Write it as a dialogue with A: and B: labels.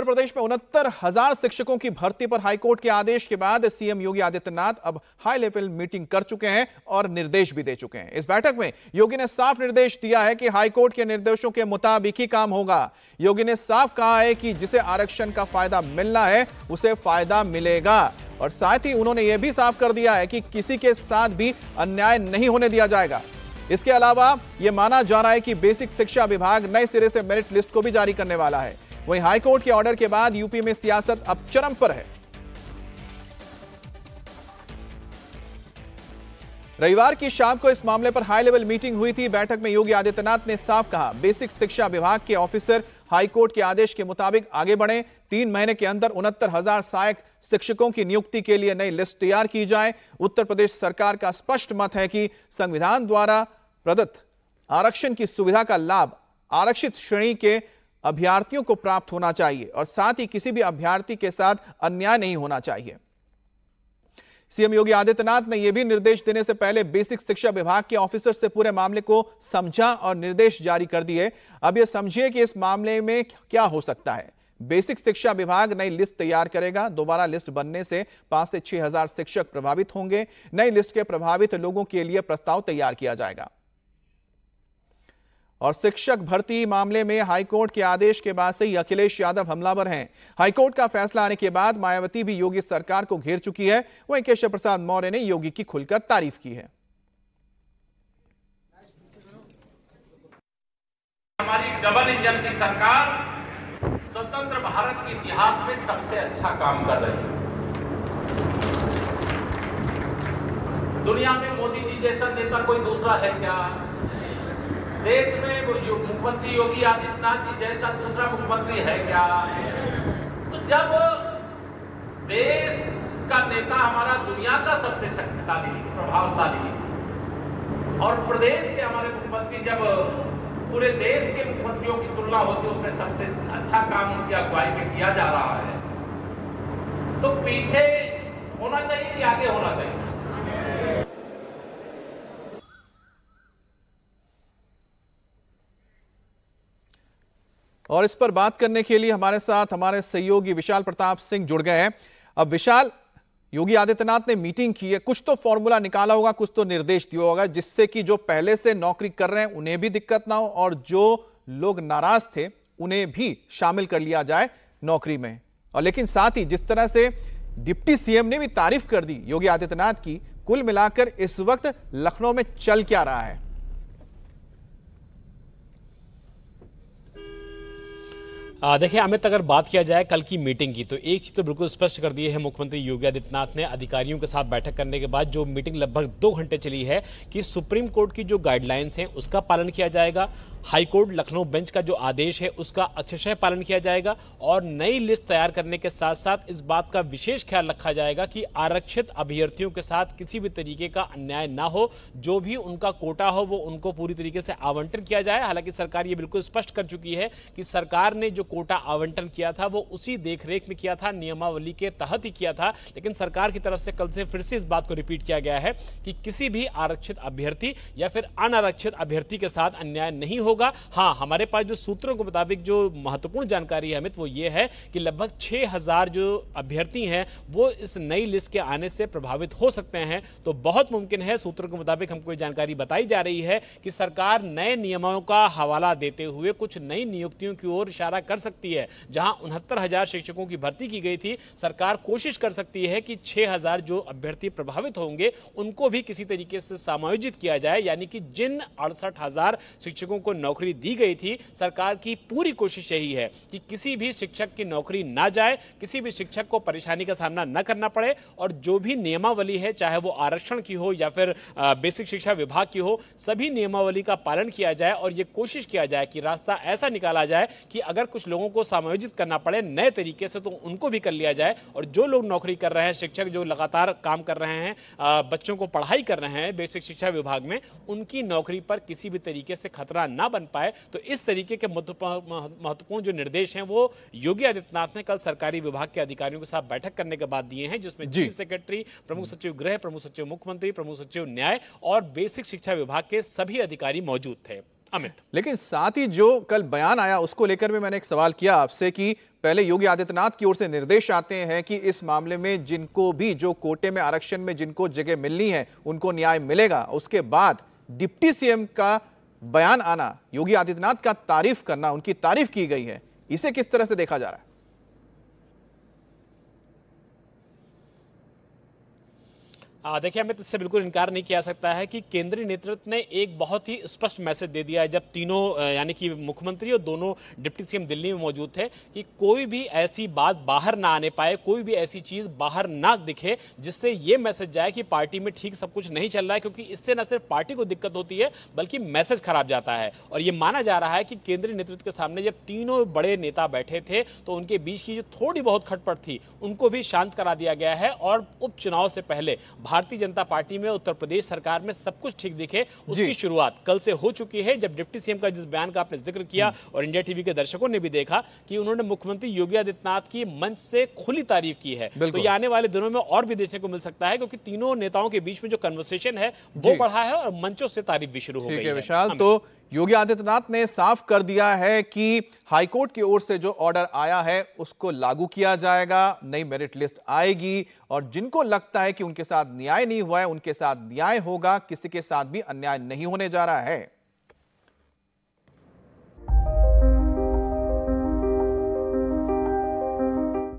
A: उत्तर प्रदेश में उनहत्तर हजार शिक्षकों की भर्ती पर हाईकोर्ट के आदेश के बाद सीएम योगी आदित्यनाथ अब हाई लेवल मीटिंग कर चुके हैं और निर्देश भी दे चुके हैं इस बैठक में योगी ने साफ निर्देश दिया है कि हाईकोर्ट के निर्देशों के मुताबिक ही काम होगा योगी ने साफ कहा है कि जिसे आरक्षण का फायदा मिलना है उसे फायदा मिलेगा और साथ ही उन्होंने यह भी साफ कर दिया है कि किसी के साथ भी अन्याय नहीं होने दिया जाएगा इसके अलावा यह माना जा रहा है कि बेसिक शिक्षा विभाग नए सिरे से मेरिट लिस्ट को भी जारी करने वाला है वहीं हाईकोर्ट के ऑर्डर के बाद यूपी में सियासत अब चरम पर है रविवार की शाम को इस मामले पर हाई लेवल मीटिंग हुई थी बैठक में योगी आदित्यनाथ ने साफ कहा बेसिक शिक्षा विभाग के ऑफिसर हाईकोर्ट के आदेश के मुताबिक आगे बढ़े तीन महीने के अंदर उनहत्तर हजार सहायक शिक्षकों की नियुक्ति के लिए नई लिस्ट तैयार की जाए उत्तर प्रदेश सरकार का स्पष्ट मत है कि संविधान द्वारा प्रदत्त आरक्षण की सुविधा का लाभ आरक्षित श्रेणी के अभ्यर्थियों को प्राप्त होना चाहिए और साथ ही किसी भी अभ्यार्थी के साथ अन्याय नहीं होना चाहिए सीएम योगी आदित्यनाथ ने यह भी निर्देश देने से पहले बेसिक शिक्षा विभाग के ऑफिसर से पूरे मामले को समझा और निर्देश जारी कर दिए अब यह समझिए कि इस मामले में क्या हो सकता है बेसिक शिक्षा विभाग नई लिस्ट तैयार करेगा दोबारा लिस्ट बनने से पांच से छह हजार शिक्षक प्रभावित होंगे नई लिस्ट के प्रभावित लोगों के लिए प्रस्ताव तैयार किया जाएगा और शिक्षक भर्ती मामले में हाईकोर्ट के आदेश के बाद से ही अखिलेश यादव हमलावर हैं हाईकोर्ट का फैसला आने के बाद मायावती भी योगी सरकार को घेर चुकी है वहीं केशव प्रसाद मौर्य ने योगी की खुलकर तारीफ की है
B: हमारी डबल इंजन की सरकार स्वतंत्र भारत के इतिहास में सबसे अच्छा काम कर रही है दुनिया में मोदी जी जैसा नेता कोई दूसरा है क्या देश में वो मुख्यमंत्री योगी आदित्यनाथ जी जैसा दूसरा मुख्यमंत्री है क्या तो जब देश का नेता हमारा दुनिया का सबसे शक्तिशाली प्रभावशाली और प्रदेश के हमारे मुख्यमंत्री जब पूरे देश के मुख्यमंत्रियों की तुलना होती है उसमें सबसे अच्छा काम उनकी अगुवाई में किया जा रहा है तो पीछे होना चाहिए कि आगे होना चाहिए
A: और इस पर बात करने के लिए हमारे साथ हमारे सहयोगी विशाल प्रताप सिंह जुड़ गए हैं अब विशाल योगी आदित्यनाथ ने मीटिंग की है कुछ तो फॉर्मूला निकाला होगा कुछ तो निर्देश दिया होगा जिससे कि जो पहले से नौकरी कर रहे हैं उन्हें भी दिक्कत ना हो और जो लोग नाराज थे उन्हें भी शामिल कर लिया जाए नौकरी में और लेकिन साथ ही जिस तरह से डिप्टी सीएम ने भी तारीफ कर दी योगी आदित्यनाथ की कुल मिलाकर इस वक्त लखनऊ में चल क्या रहा है देखिए अमित अगर बात किया
B: जाए कल की मीटिंग की तो एक चीज तो बिल्कुल स्पष्ट कर दी है मुख्यमंत्री योगी आदित्यनाथ ने अधिकारियों के साथ बैठक करने के बाद जो मीटिंग लगभग दो घंटे चली है कि सुप्रीम कोर्ट की जो गाइडलाइंस हैं उसका पालन किया जाएगा हाईकोर्ट लखनऊ बेंच का जो आदेश है उसका अक्षरशय पालन किया जाएगा और नई लिस्ट तैयार करने के साथ साथ इस बात का विशेष ख्याल रखा जाएगा कि आरक्षित अभ्यर्थियों के साथ किसी भी तरीके का अन्याय ना हो जो भी उनका कोटा हो वो उनको पूरी तरीके से आवंटन किया जाए हालांकि सरकार ये बिल्कुल स्पष्ट कर चुकी है कि सरकार ने जो कोटा आवंटन किया था वो उसी देखरेख में किया था नियमावली के तहत ही किया था लेकिन सरकार की तरफ से कल से फिर से इस बात को रिपीट किया गया है कि किसी भी आरक्षित अभ्यर्थी या फिर अनारक्षित अभ्यर्थी के साथ अन्याय नहीं होगा हाँ हमारे पास जो सूत्रों के मुताबिक जो महत्वपूर्ण जानकारी है अमित वो ये है कि लगभग छह जो अभ्यर्थी हैं वो इस नई लिस्ट के आने से प्रभावित हो सकते हैं तो बहुत मुमकिन है सूत्रों के मुताबिक हमको ये जानकारी बताई जा रही है कि सरकार नए नियमों का हवाला देते हुए कुछ नई नियुक्तियों की ओर इशारा कर कर सकती है जहां उनहत्तर हजार शिक्षकों की भर्ती की गई थी सरकार कोशिश कर सकती है कि 6000 जो अभ्यर्थी प्रभावित होंगे उनको भी किसी तरीके से समायोजित किया जाए यानी कि जिन अड़सठ शिक्षकों को नौकरी दी गई थी सरकार की पूरी कोशिश यही है कि किसी भी शिक्षक की नौकरी ना जाए किसी भी शिक्षक को परेशानी का सामना न करना पड़े और जो भी नियमावली है चाहे वो आरक्षण की हो या फिर बेसिक शिक्षा विभाग की हो सभी नियमावली का पालन किया जाए और ये कोशिश किया जाए कि रास्ता ऐसा निकाला जाए कि अगर कुछ कुछ लोगों को समायोजित करना पड़े नए तरीके से तो उनको भी कर लिया जाए और जो लोग नौकरी कर रहे हैं शिक्षक जो लगातार काम कर रहे हैं बच्चों को पढ़ाई कर रहे हैं बेसिक शिक्षा विभाग में उनकी नौकरी पर किसी भी तरीके से खतरा ना बन पाए तो इस तरीके के महत्वपूर्ण जो निर्देश हैं वो योगी आदित्यनाथ ने कल सरकारी विभाग के अधिकारियों के साथ बैठक करने के बाद दिए हैं जिसमें चीफ सेक्रेटरी प्रमुख सचिव गृह प्रमुख सचिव मुख्यमंत्री प्रमुख सचिव न्याय और बेसिक शिक्षा विभाग के सभी अधिकारी मौजूद थे
A: अमित लेकिन साथ ही जो कल बयान आया उसको लेकर भी मैंने एक सवाल किया आपसे कि पहले योगी आदित्यनाथ की ओर से निर्देश आते हैं कि इस मामले में जिनको भी जो कोटे में आरक्षण में जिनको जगह मिलनी है उनको न्याय मिलेगा उसके बाद डिप्टी सीएम का बयान आना योगी आदित्यनाथ का तारीफ करना उनकी तारीफ की गई है इसे किस तरह से देखा जा रहा है
B: देखिए अमित इससे बिल्कुल इनकार नहीं किया सकता है कि केंद्रीय नेतृत्व ने एक बहुत ही स्पष्ट मैसेज दे दिया है जब तीनों यानी कि मुख्यमंत्री और दोनों डिप्टी सीएम दिल्ली में मौजूद थे कि कोई भी ऐसी बात बाहर ना आने पाए कोई भी ऐसी चीज बाहर ना दिखे जिससे ये मैसेज जाए कि पार्टी में ठीक सब कुछ नहीं चल रहा है क्योंकि इससे न सिर्फ पार्टी को दिक्कत होती है बल्कि मैसेज खराब जाता है और ये माना जा रहा है कि केंद्रीय नेतृत्व के सामने जब तीनों बड़े नेता बैठे थे तो उनके बीच की जो थोड़ी बहुत खटपट थी उनको भी शांत करा दिया गया है और उपचुनाव से पहले भारत भारतीय जनता पार्टी में उत्तर प्रदेश सरकार में सब कुछ ठीक दिखे उसकी शुरुआत कल से हो चुकी है जब डिप्टी सीएम का जिस बयान का आपने जिक्र किया हम्म। और इंडिया टीवी के दर्शकों ने भी देखा कि उन्होंने मुख्यमंत्री योगी आदित्यनाथ की मंच से खुली तारीफ की है तो ये आने वाले दिनों में और भी देखने को मिल सकता है क्योंकि तीनों नेताओं के बीच में जो कन्वर्सेशन है वो बढ़ा है और मंचों से तारीफ भी शुरू हो गई है विशाल तो
A: योगी आदित्यनाथ ने साफ कर दिया है कि हाईकोर्ट की ओर से जो ऑर्डर आया है उसको लागू किया जाएगा नई मेरिट लिस्ट आएगी और जिनको लगता है कि उनके साथ न्याय नहीं हुआ है उनके साथ न्याय होगा किसी के साथ भी अन्याय नहीं होने जा रहा है